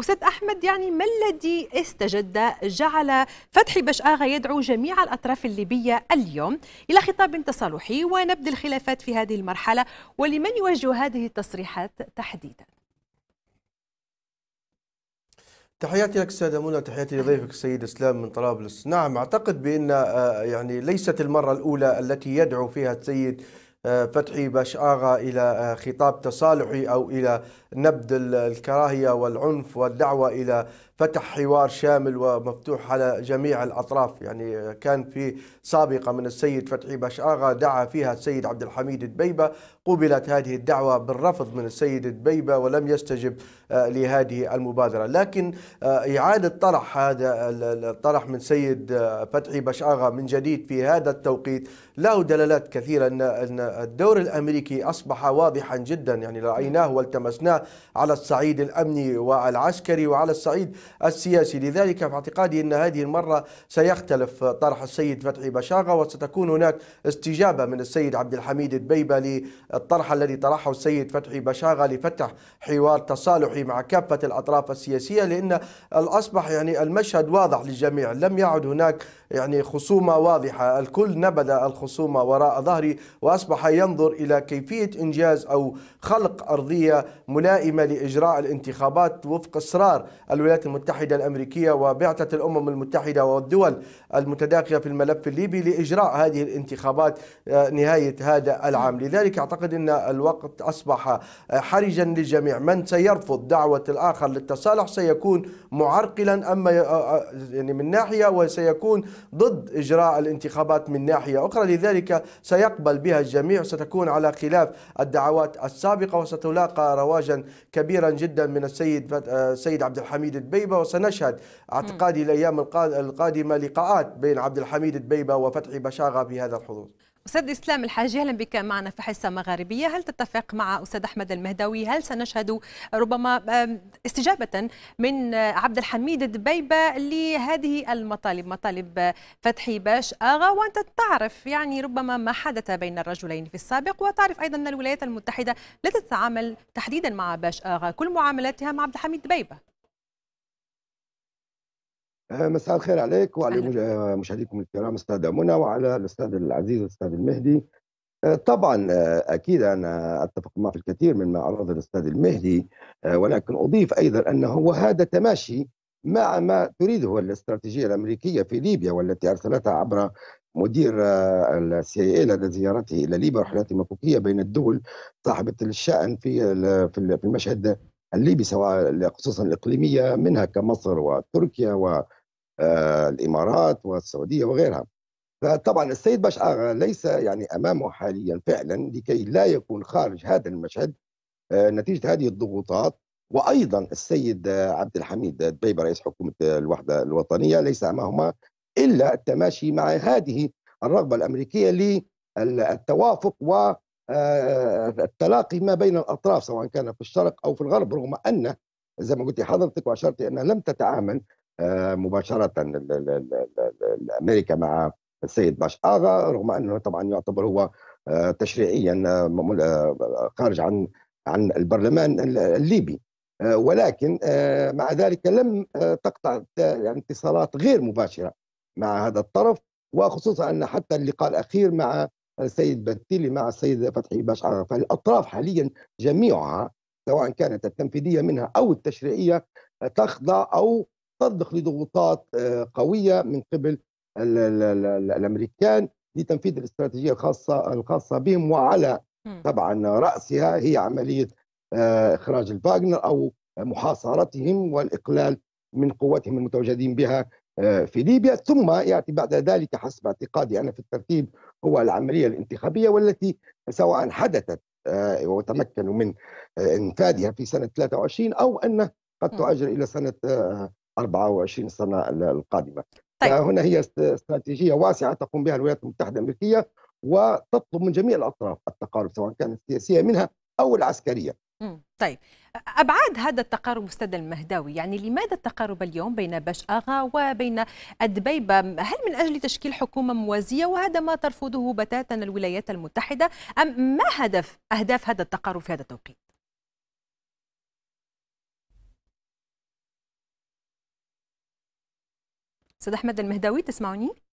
أستاذ أحمد يعني ما الذي استجد جعل فتحي بشآغة يدعو جميع الأطراف الليبية اليوم إلى خطاب تصالحي ونبذ الخلافات في هذه المرحلة ولمن يوجه هذه التصريحات تحديدا تحياتي لك استاذه منى تحياتي لضيفك السيد اسلام من طرابلس نعم اعتقد بان آه، يعني ليست المره الاولى التي يدعو فيها السيد فتحي باش آغا إلى آه، خطاب تصالحي أو إلى نبذ الكراهية والعنف والدعوة إلى فتح حوار شامل ومفتوح على جميع الأطراف يعني كان في سابقة من السيد فتحي آغا دعا فيها السيد عبد الحميد دبيبة قبلت هذه الدعوة بالرفض من السيد دبيبة ولم يستجب آه، لهذه المبادرة لكن آه، إعادة طرح هذا الطرح من سيد آه، فتحي آغا من جديد في هذا التوقيت له دلالات كثيرة أن الدور الأمريكي أصبح واضحا جدا يعني رأيناه والتمسناه على الصعيد الأمني والعسكري وعلى الصعيد السياسي لذلك في اعتقادي أن هذه المرة سيختلف طرح السيد فتحي بشاغة وستكون هناك استجابة من السيد عبد الحميد البيبة للطرح الذي طرحه السيد فتحي بشاغة لفتح حوار تصالحي مع كافة الأطراف السياسية لأن أصبح يعني المشهد واضح للجميع لم يعد هناك يعني خصومة واضحة الكل نبذ الخصومة وراء ظهري وأصبح ينظر إلى كيفية إنجاز أو خلق أرضية ملائمة لإجراء الانتخابات وفق إصرار الولايات المتحدة الأمريكية وبعثة الأمم المتحدة والدول المتداخلة في الملف الليبي لإجراء هذه الانتخابات آه، نهاية هذا العام لذلك أعتقد أن الوقت أصبح آه، حرجا للجميع من سيرفض دعوة الآخر للتصالح سيكون معرقلا أما آه، يعني من ناحية وسيكون ضد إجراء الانتخابات من ناحية أخرى لذلك سيقبل بها الجميع ستكون على خلاف الدعوات السابقة وستلاقى رواجا كبيرا جدا من السيد سيد عبد الحميد البي دبيبه وسنشهد اعتقادي الأيام القادمة لقاءات بين عبد الحميد دبيبه وفتحي بشاغة في هذا الحضور أستاذ إسلام الحاجي أهلا بك معنا في حصة مغاربية هل تتفق مع أستاذ أحمد المهداوي هل سنشهد ربما استجابة من عبد الحميد الدبيبة لهذه المطالب مطالب فتحي باش آغا وأنت تعرف يعني ربما ما حدث بين الرجلين في السابق وتعرف أيضا أن الولايات المتحدة لا تتعامل تحديدا مع باش آغا كل معاملاتها مع عبد الحميد دبيبة آه، مساء الخير عليك وعلى آه، مشاهديكم الكرام استاذه منى وعلى الاستاذ العزيز الاستاذ المهدي آه، طبعا اكيد انا اتفق معك في الكثير مما عرضه الاستاذ المهدي ولكن اضيف ايضا انه هذا تماشي مع ما تريده الاستراتيجيه الامريكيه في ليبيا والتي ارسلتها عبر مدير السي اي لدى زيارته الى ليبيا رحلات مكوكيه بين الدول صاحبه الشان في في المشهد الليبي سواء خصوصا الإقليمية منها كمصر وتركيا والإمارات آه، والسعودية وغيرها فطبعا السيد باش آغا ليس يعني أمامه حاليا فعلا لكي لا يكون خارج هذا المشهد آه، نتيجة هذه الضغوطات وأيضا السيد آه، عبد الحميد دبيبه رئيس حكومة الوحدة الوطنية ليس أمامهما إلا التماشي مع هذه الرغبة الأمريكية للتوافق و آه، التلاقي ما بين الاطراف سواء كان في الشرق او في الغرب رغم ان زي ما قلت حضرتك واشرت انها لم تتعامل آه، مباشره امريكا مع السيد باش اغا رغم انه طبعا يعتبر هو آه، تشريعيا خارج عن عن البرلمان الليبي ولكن مع ذلك لم تقطع يعني اتصالات غير مباشره مع هذا الطرف وخصوصا ان حتى اللقاء الاخير مع السيد بنتيلي مع السيد فتحي باش عرفة فالاطراف حاليا جميعها سواء كانت التنفيذيه منها او التشريعيه تخضع او تصدق لضغوطات آه، قويه من قبل الامريكان لتنفيذ الاستراتيجيه الخاصه الخاصه بهم وعلى طبعا راسها هي عمليه آه، اخراج الفاغنر او محاصرتهم والاقلال من قواتهم المتواجدين بها آه، في ليبيا ثم ياتي بعد ذلك حسب اعتقادي انا في الترتيب هو العملية الانتخابية والتي سواء حدثت آه، وتمكنوا من آه، انفادها في سنة 23 أو أن قد تؤجل إلى سنة 24 آه، السنة القادمة طيب. هنا هي استراتيجية واسعة تقوم بها الولايات المتحدة الأمريكية وتطلب من جميع الأطراف التقارب سواء كانت السياسية منها أو العسكرية طيب أبعاد هذا التقارب أستاذ المهداوي يعني لماذا التقارب اليوم بين باش آغا وبين الدبيبة هل من أجل تشكيل حكومة موازية وهذا ما ترفضه بتاتا الولايات المتحدة أم ما هدف أهداف هذا التقارب في هذا التوقيت أستاذ أحمد المهداوي تسمعني؟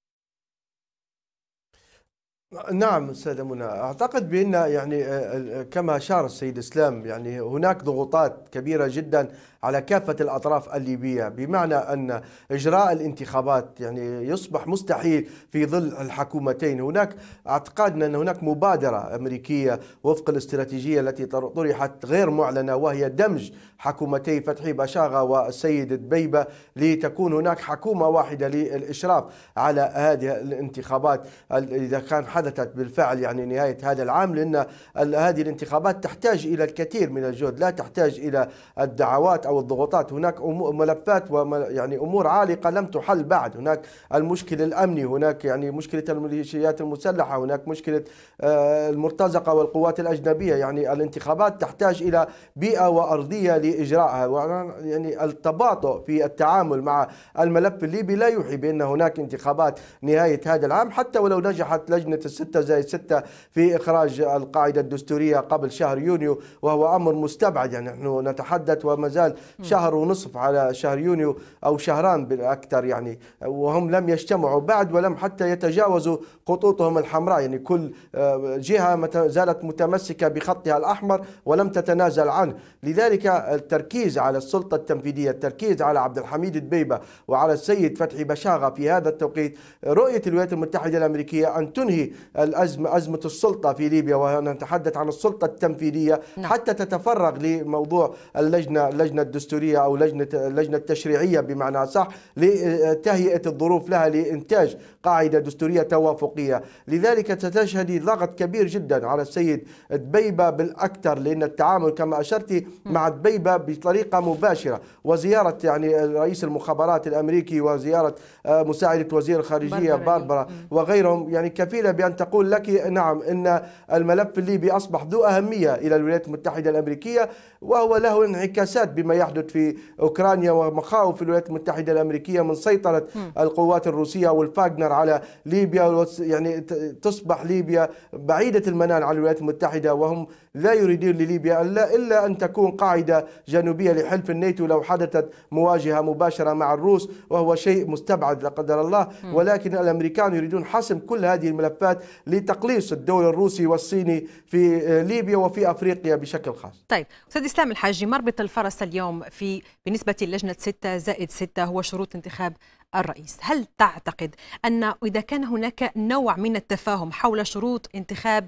نعم استاذ منى اعتقد بان يعني آه، آه، كما اشار السيد اسلام يعني هناك ضغوطات كبيره جدا على كافة الأطراف الليبية بمعنى أن إجراء الانتخابات يعني يصبح مستحيل في ظل الحكومتين هناك اعتقادنا أن هناك مبادرة أمريكية وفق الاستراتيجية التي طرحت غير معلنة وهي دمج حكومتي فتحي بشاغة والسيد دبيبة لتكون هناك حكومة واحدة للإشراف على هذه الانتخابات إذا كان حدثت بالفعل يعني نهاية هذا العام لأن هذه الانتخابات تحتاج إلى الكثير من الجهد لا تحتاج إلى الدعوات او الضغوطات هناك ملفات يعني امور عالقه لم تحل بعد هناك المشكل الامني هناك يعني مشكله الميليشيات المسلحه هناك مشكله آه، المرتزقه والقوات الاجنبيه يعني الانتخابات تحتاج الى بيئه وارضيه لاجراءها يعني التباطؤ في التعامل مع الملف الليبي لا يوحي بان هناك انتخابات نهايه هذا العام حتى ولو نجحت لجنه الستة زائد ستة في اخراج القاعده الدستوريه قبل شهر يونيو وهو امر مستبعد يعني نحن نتحدث وما زال شهر ونصف على شهر يونيو أو شهران بالأكثر يعني وهم لم يجتمعوا بعد ولم حتى يتجاوزوا خطوطهم الحمراء يعني كل آه، جهة زالت متمسكة بخطها الأحمر ولم تتنازل عنه لذلك التركيز على السلطة التنفيذية التركيز على عبد الحميد دبيبة وعلى السيد فتحي بشاغة في هذا التوقيت رؤية الولايات المتحدة الأمريكية أن تنهي الأزمة أزمة السلطة في ليبيا ونتحدث عن السلطة التنفيذية نعم. حتى تتفرغ لموضوع اللجنة اللجنة الدستوريه او لجنه اللجنه التشريعيه بمعنى صح لتهيئه الظروف لها لانتاج قاعده دستوريه توافقيه، لذلك ستشهدي ضغط كبير جدا على السيد دبيبه بالاكثر لان التعامل كما اشرت مع دبيبه بطريقه مباشره وزياره يعني رئيس المخابرات الامريكي وزياره آه، مساعده وزير الخارجيه باربرا وغيرهم يعني كفيله بان تقول لك نعم ان الملف الليبي اصبح ذو اهميه الى الولايات المتحده الامريكيه وهو له انعكاسات بما يحدث في أوكرانيا ومخاوف الولايات المتحدة الأمريكية من سيطرة القوات الروسية والفاغنر على ليبيا يعني تصبح ليبيا بعيدة المنال على الولايات المتحدة وهم لا يريدون لليبيا إلا أن تكون قاعدة جنوبية لحلف الناتو لو حدثت مواجهة مباشرة مع الروس وهو شيء مستبعد لا قدر الله ولكن الأمريكان يريدون حسم كل هذه الملفات لتقليص الدور الروسي والصيني في آه، ليبيا وفي أفريقيا بشكل خاص طيب أستاذ إسلام الحاجي مربط الفرس اليوم اليوم في بالنسبة للجنة 6 زائد 6 هو شروط انتخاب الرئيس هل تعتقد أن إذا كان هناك نوع من التفاهم حول شروط انتخاب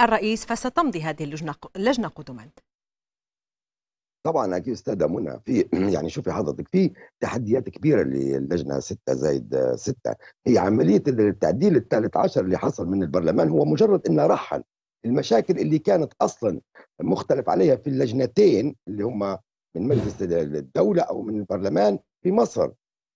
الرئيس فستمضي هذه اللجنة قدما طبعا اكيد استاذه منى في يعني شوفي حضرتك في تحديات كبيره للجنه 6 زائد 6 هي عمليه التعديل الثالث عشر اللي حصل من البرلمان هو مجرد انه رحل المشاكل اللي كانت اصلا مختلف عليها في اللجنتين اللي هما من مجلس الدولة أو من البرلمان في مصر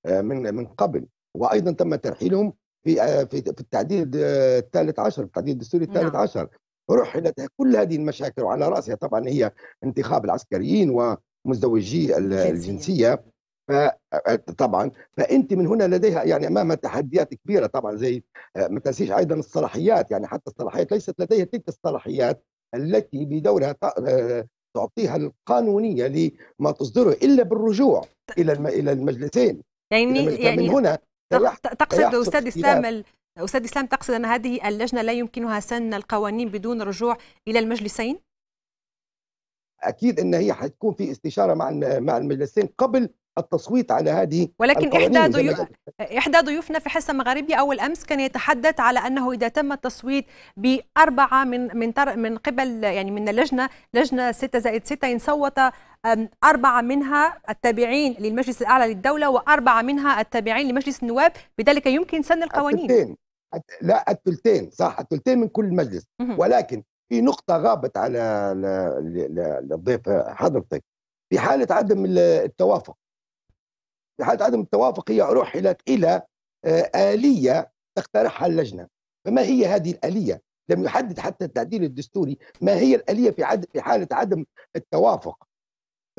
آه، من من قبل وأيضا تم ترحيلهم في آه، في التعديل الثالث عشر التعديل الدستوري الثالث نعم. عشر رحلت كل هذه المشاكل وعلى رأسها طبعا هي انتخاب العسكريين ومزدوجي الجنسية آه، طبعا فانت من هنا لديها يعني امامها تحديات كبيره طبعا زي ما تنسيش ايضا الصلاحيات يعني حتى الصلاحيات ليست لديها تلك الصلاحيات التي بدورها تعطيها القانونيه لما تصدره الا بالرجوع الى الى المجلسين يعني يعني من هنا تقصد استاذ اسلام استاذ اسلام تقصد ان هذه اللجنه لا يمكنها سن القوانين بدون رجوع الى المجلسين؟ اكيد ان هي حتكون في استشاره مع مع المجلسين قبل التصويت على هذه ولكن إحدى, ضيوف إحدى ضيوفنا في حصة مغربية أول أمس كان يتحدث على أنه إذا تم التصويت بأربعة من من من قبل يعني من اللجنة لجنة 6 زائد 6 إن صوت أربعة منها التابعين للمجلس الأعلى للدولة وأربعة منها التابعين لمجلس النواب بذلك يمكن سن القوانين التلتين. لا التلتين صح التلتين من كل مجلس ولكن في نقطة غابت على الضيف حضرتك في حالة عدم التوافق حاله عدم التوافق هي رحلت الى آه، اليه تقترحها اللجنه فما هي هذه الاليه؟ لم يحدد حتى التعديل الدستوري ما هي الاليه في عد في حاله عدم التوافق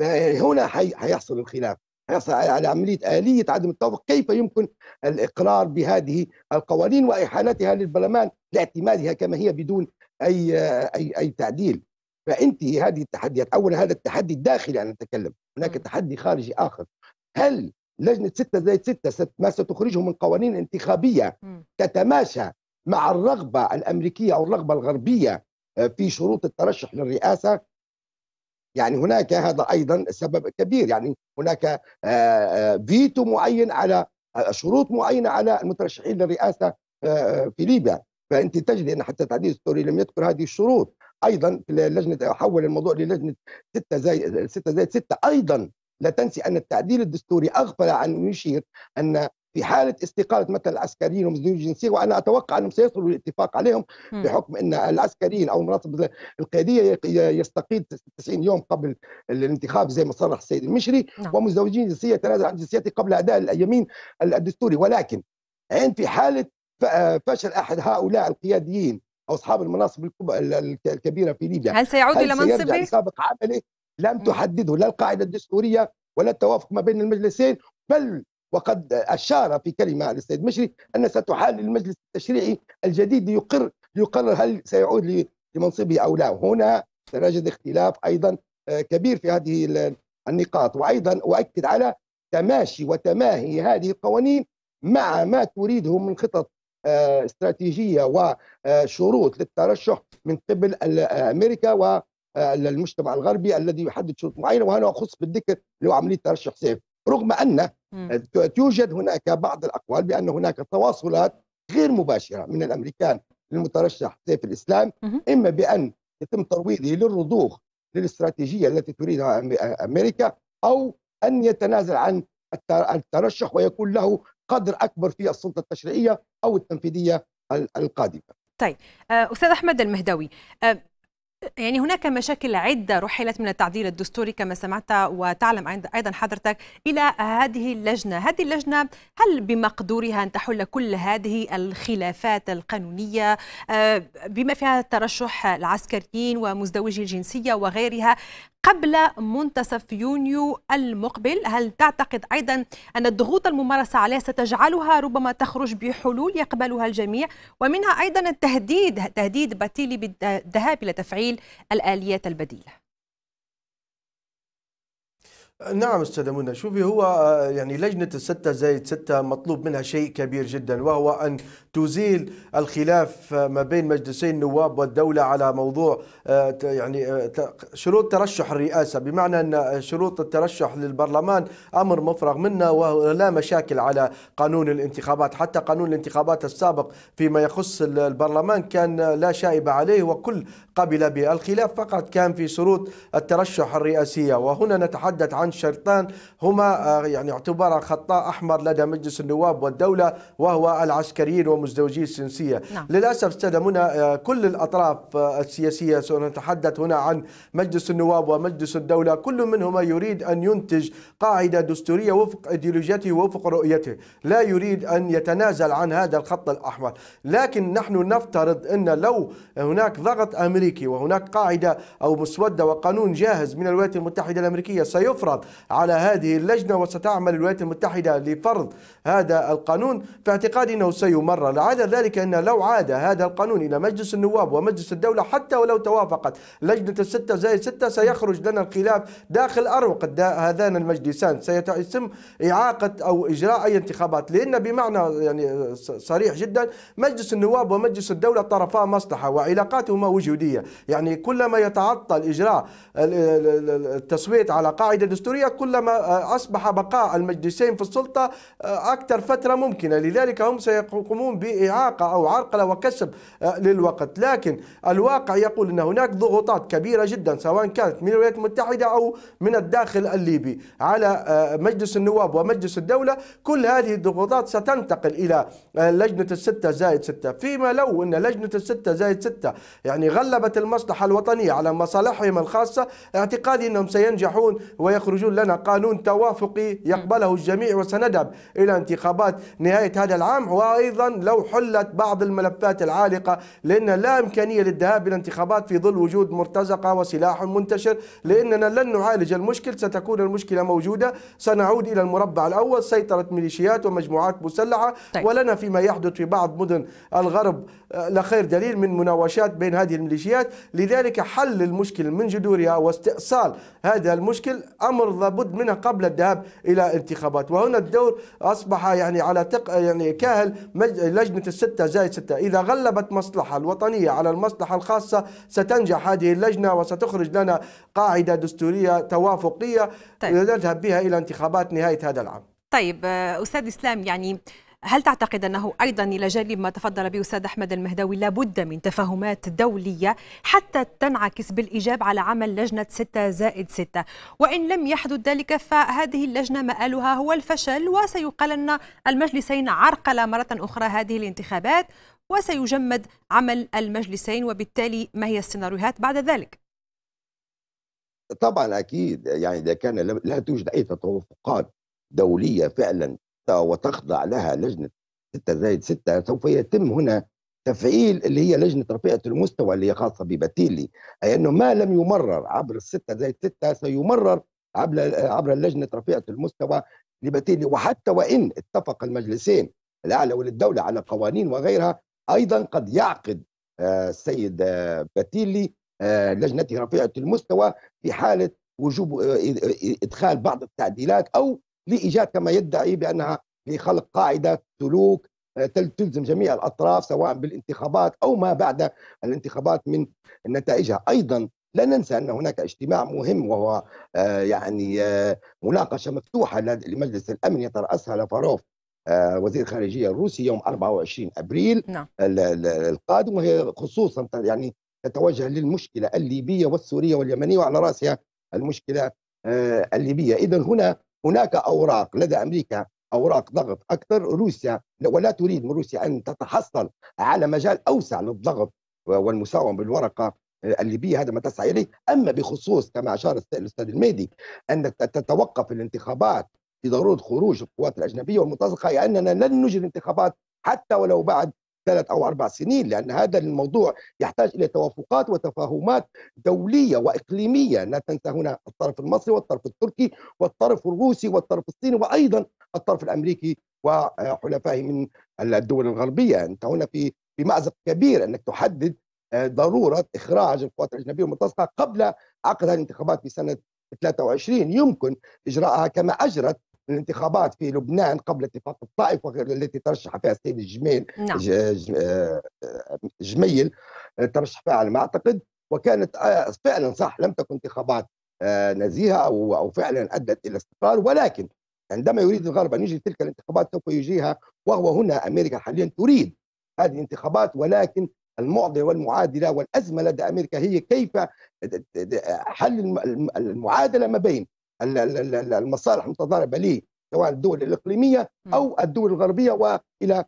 آه، هنا حيحصل الخلاف حيحصل على عمليه اليه عدم التوافق كيف يمكن الاقرار بهذه القوانين واحالتها للبرلمان لاعتمادها كما هي بدون اي اي اي تعديل فانت هذه التحديات اولا هذا التحدي الداخلي انا اتكلم هناك تحدي خارجي اخر هل لجنه 6 زائد 6 ما ستخرجه من قوانين انتخابيه تتماشى مع الرغبه الامريكيه او الرغبه الغربيه آه، في شروط الترشح للرئاسه يعني هناك هذا ايضا سبب كبير يعني هناك فيتو آه، آه، معين على شروط معينه على المترشحين للرئاسه في ليبيا فانت تجد ان حتى التعديل السوري لم يذكر هذه الشروط ايضا لجنه حول الموضوع للجنه 6 زائد 6 زائد 6 ايضا لا تنسي أن التعديل الدستوري أغفل عن يشير أن في حالة استقالة مثلا العسكريين ومزدوجين الجنسية وأنا أتوقع أنهم سيصلوا للاتفاق عليهم بحكم أن العسكريين أو مناصب القيادية يستقيل 90 يوم قبل الانتخاب زي ما صرح السيد المشري نعم. الجنسية يتنازل عن جنسيته قبل أداء اليمين الدستوري ولكن عند في حالة فشل أحد هؤلاء القياديين أو أصحاب المناصب الكبيرة في ليبيا هل سيعود إلى منصبه؟ سابق عمله لم تحدده لا القاعدة الدستورية ولا التوافق ما بين المجلسين بل وقد أشار في كلمة للسيد مشري أن ستحال المجلس التشريعي الجديد ليقر ليقرر هل سيعود لمنصبه أو لا هنا سنجد اختلاف أيضا آه، كبير في هذه النقاط وأيضا أؤكد على تماشي وتماهي هذه القوانين مع ما تريده من خطط آه، استراتيجية وشروط آه، للترشح من قبل أمريكا و المجتمع آه، الغربي الذي يحدد شروط معينه وهنا اخص بالذكر اللي هو عمليه ترشح سيف رغم ان توجد هناك بعض الاقوال بان هناك تواصلات غير مباشره من الامريكان للمترشح سيف الاسلام اما بان يتم ترويضه للرضوخ للاستراتيجيه التي تريدها امريكا او ان يتنازل عن الترشح ويكون له قدر اكبر في السلطه التشريعيه او التنفيذيه القادمه. طيب آه، استاذ احمد المهدوي آه، يعني هناك مشاكل عدة رحلت من التعديل الدستوري كما سمعت وتعلم أيضا حضرتك إلى هذه اللجنة هذه اللجنة هل بمقدورها أن تحل كل هذه الخلافات القانونية آه، بما فيها ترشح العسكريين ومزدوجي الجنسية وغيرها قبل منتصف يونيو المقبل هل تعتقد أيضا أن الضغوط الممارسة عليها ستجعلها ربما تخرج بحلول يقبلها الجميع ومنها أيضا التهديد تهديد باتيلي بالذهاب إلى تفعيل الآليات البديلة نعم استاذ منى شوفي هو آه، يعني لجنه الستة زائد ستة مطلوب منها شيء كبير جدا وهو ان تزيل الخلاف آه، ما بين مجلسي النواب والدوله على موضوع آه، يعني شروط ترشح الرئاسه بمعنى ان شروط الترشح للبرلمان امر مفرغ منه ولا مشاكل على قانون الانتخابات حتى قانون الانتخابات السابق فيما يخص البرلمان كان لا شائب عليه وكل قبل به الخلاف فقط كان في شروط الترشح الرئاسيه وهنا نتحدث عن عن شرطان هما آه، يعني اعتبر خطاء احمر لدى مجلس النواب والدوله وهو العسكريين ومزدوجي الجنسيه نعم. للاسف استاذ منى آه، كل الاطراف آه، السياسيه سنتحدث هنا عن مجلس النواب ومجلس الدوله كل منهما يريد ان ينتج قاعده دستوريه وفق ايديولوجيته وفق رؤيته لا يريد ان يتنازل عن هذا الخط الاحمر لكن نحن نفترض ان لو هناك ضغط امريكي وهناك قاعده او مسوده وقانون جاهز من الولايات المتحده الامريكيه سيفرض الاعتراض على هذه اللجنة وستعمل الولايات المتحدة لفرض هذا القانون فاعتقادي أنه سيمرر لعل ذلك أن لو عاد هذا القانون إلى مجلس النواب ومجلس الدولة حتى ولو توافقت لجنة الستة زائد ستة سيخرج لنا الخلاف داخل أروق هذان المجلسان سيتم إعاقة أو إجراء أي انتخابات لأن بمعنى يعني صريح جدا مجلس النواب ومجلس الدولة طرفا مصلحة وعلاقاتهما وجودية يعني كلما يتعطل إجراء التصويت على قاعدة دستورية الدستورية كلما آه، أصبح بقاء المجلسين في السلطة آه، أكثر فترة ممكنة لذلك هم سيقومون بإعاقة أو عرقلة وكسب آه، للوقت لكن الواقع يقول أن هناك ضغوطات كبيرة جدا سواء كانت من الولايات المتحدة أو من الداخل الليبي على مجلس النواب ومجلس الدولة كل هذه الضغوطات ستنتقل إلى لجنة الستة زائد ستة فيما لو أن لجنة الستة زائد ستة يعني غلبت المصلحة الوطنية على مصالحهم الخاصة اعتقادي أنهم سينجحون ويخرجون يخرجون لنا قانون توافقي يقبله الجميع وسنذهب إلى انتخابات نهاية هذا العام وأيضا لو حلت بعض الملفات العالقة لأن لا إمكانية للذهاب إلى انتخابات في ظل وجود مرتزقة وسلاح منتشر لأننا لن نعالج المشكل ستكون المشكلة موجودة سنعود إلى المربع الأول سيطرة ميليشيات ومجموعات مسلحة طيب. ولنا فيما يحدث في بعض مدن الغرب آه، لخير دليل من مناوشات بين هذه الميليشيات لذلك حل المشكل من جذورها واستئصال هذا المشكل أمر الامور لابد منها قبل الذهاب الى انتخابات وهنا الدور اصبح يعني على تق يعني كاهل لجنه السته زائد سته اذا غلبت مصلحه الوطنيه على المصلحه الخاصه ستنجح هذه اللجنه وستخرج لنا قاعده دستوريه توافقيه طيب. نذهب بها الى انتخابات نهايه هذا العام. طيب استاذ اسلام يعني هل تعتقد أنه أيضا إلى جانب ما تفضل به أستاذ أحمد المهداوي لابد من تفاهمات دولية حتى تنعكس بالإيجاب على عمل لجنة 6 زائد 6 وإن لم يحدث ذلك فهذه اللجنة مآلها هو الفشل وسيقال أن المجلسين عرقل مرة أخرى هذه الانتخابات وسيجمد عمل المجلسين وبالتالي ما هي السيناريوهات بعد ذلك؟ طبعا اكيد يعني اذا كان لا توجد اي توافقات دوليه فعلا وتخضع لها لجنة 6 زائد 6 سوف يتم هنا تفعيل اللي هي لجنة رفيعة المستوى اللي هي خاصة ببتيلي أي أنه ما لم يمرر عبر الستة زائد ستة سيمرر عبر عبر لجنة رفيعة المستوى لبتيلي وحتى وإن اتفق المجلسين الأعلى وللدولة على قوانين وغيرها أيضا قد يعقد آه، السيد آه، بتيلي آه، لجنته رفيعة المستوى في حالة وجوب إدخال بعض التعديلات أو لإيجاد كما يدعي بأنها لخلق قاعدة سلوك آه، تلزم جميع الأطراف سواء بالانتخابات أو ما بعد الانتخابات من نتائجها أيضا لا ننسى أن هناك اجتماع مهم وهو آه، يعني آه، مناقشة مفتوحة لمجلس الأمن يترأسها لافاروف وزير الخارجية الروسي يوم 24 أبريل نعم. القادم وهي خصوصا يعني تتوجه للمشكلة الليبية والسورية واليمنية وعلى رأسها المشكلة الليبية إذا هنا هناك أوراق لدى أمريكا أوراق ضغط أكثر روسيا ولا تريد من روسيا أن تتحصل على مجال أوسع للضغط والمساومة بالورقة آه، الليبية هذا ما تسعى إليه أما بخصوص كما أشار الأستاذ الميدي أن تتوقف الانتخابات بضرورة خروج القوات الأجنبية والمتزقة لأننا لن نجري انتخابات حتى ولو بعد ثلاث أو أربع سنين لأن هذا الموضوع يحتاج إلى توافقات وتفاهمات دولية وإقليمية لا تنسى هنا الطرف المصري والطرف التركي والطرف الروسي والطرف الصيني وأيضا الطرف الأمريكي وحلفائه من الدول الغربية أنت هنا في في مأزق كبير أنك تحدد آه، ضرورة إخراج القوات الأجنبية المتسقة قبل عقد الانتخابات في سنة 23 يمكن إجراءها كما أجرت الانتخابات في لبنان قبل اتفاق الطائف التي ترشح فيها السيد الجميل نعم. آه، جميل آه، ترشح فيها على ما اعتقد وكانت آه، فعلا صح لم تكن انتخابات نزيهه او او فعلا ادت الى استقرار ولكن عندما يريد الغرب ان يجري تلك الانتخابات سوف يجريها وهو هنا امريكا حاليا تريد هذه الانتخابات ولكن المعضله والمعادله والازمه لدى امريكا هي كيف حل المعادله ما بين المصالح المتضاربه لي سواء الدول الاقليميه او الدول الغربيه والى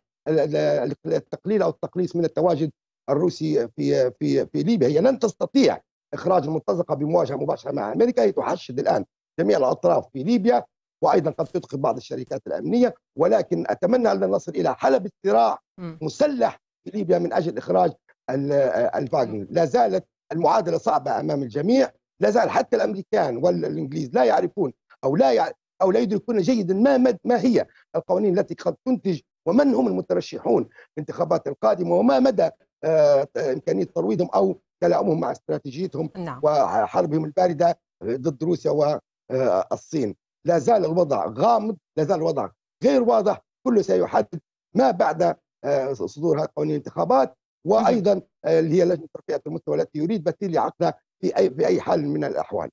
التقليل او التقليص من التواجد الروسي في في في ليبيا هي لن تستطيع اخراج المنتزقه بمواجهه مباشره مع امريكا هي تحشد الان جميع الاطراف في ليبيا وايضا قد تدخل بعض الشركات الامنيه ولكن اتمنى ان نصل الى حلب صراع مسلح في ليبيا من اجل اخراج الفاغنر لا زالت المعادله صعبه امام الجميع لا زال حتى الامريكان والانجليز لا يعرفون او لا يعرف او لا يدركون جيدا ما مد... ما هي القوانين التي قد تنتج ومن هم المترشحون في الانتخابات القادمه وما مدى آه، امكانيه ترويضهم او تلاؤمهم مع استراتيجيتهم نعم. وحربهم البارده ضد روسيا والصين لا زال الوضع غامض لا زال الوضع غير واضح كله سيحدد ما بعد آه، صدور هذه قوانين الانتخابات وايضا آه، اللي هي لجنه ترقيه المستوى التي يريد بتيلي عقدها في أي, في أي حال من الأحوال